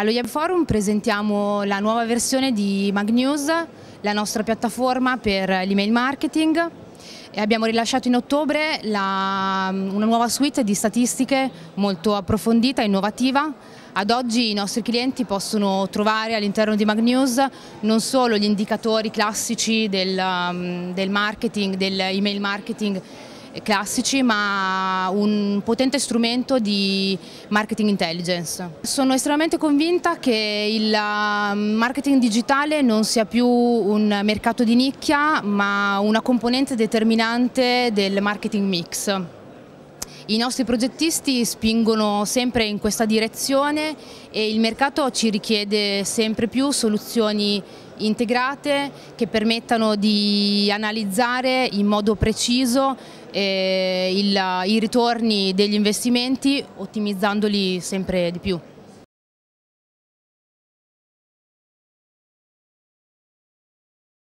Allo Yab Forum presentiamo la nuova versione di Magnews, la nostra piattaforma per l'email marketing. E abbiamo rilasciato in ottobre la, una nuova suite di statistiche molto approfondita e innovativa. Ad oggi i nostri clienti possono trovare all'interno di Magnews non solo gli indicatori classici del, um, del marketing, dell'email marketing classici ma un potente strumento di marketing intelligence. Sono estremamente convinta che il eh, marketing digitale non sia più un mercato di nicchia ma una componente determinante del marketing mix. I nostri progettisti spingono sempre in questa direzione e il mercato ci richiede sempre più soluzioni integrate che permettano di analizzare in modo preciso eh, il, i ritorni degli investimenti ottimizzandoli sempre di più.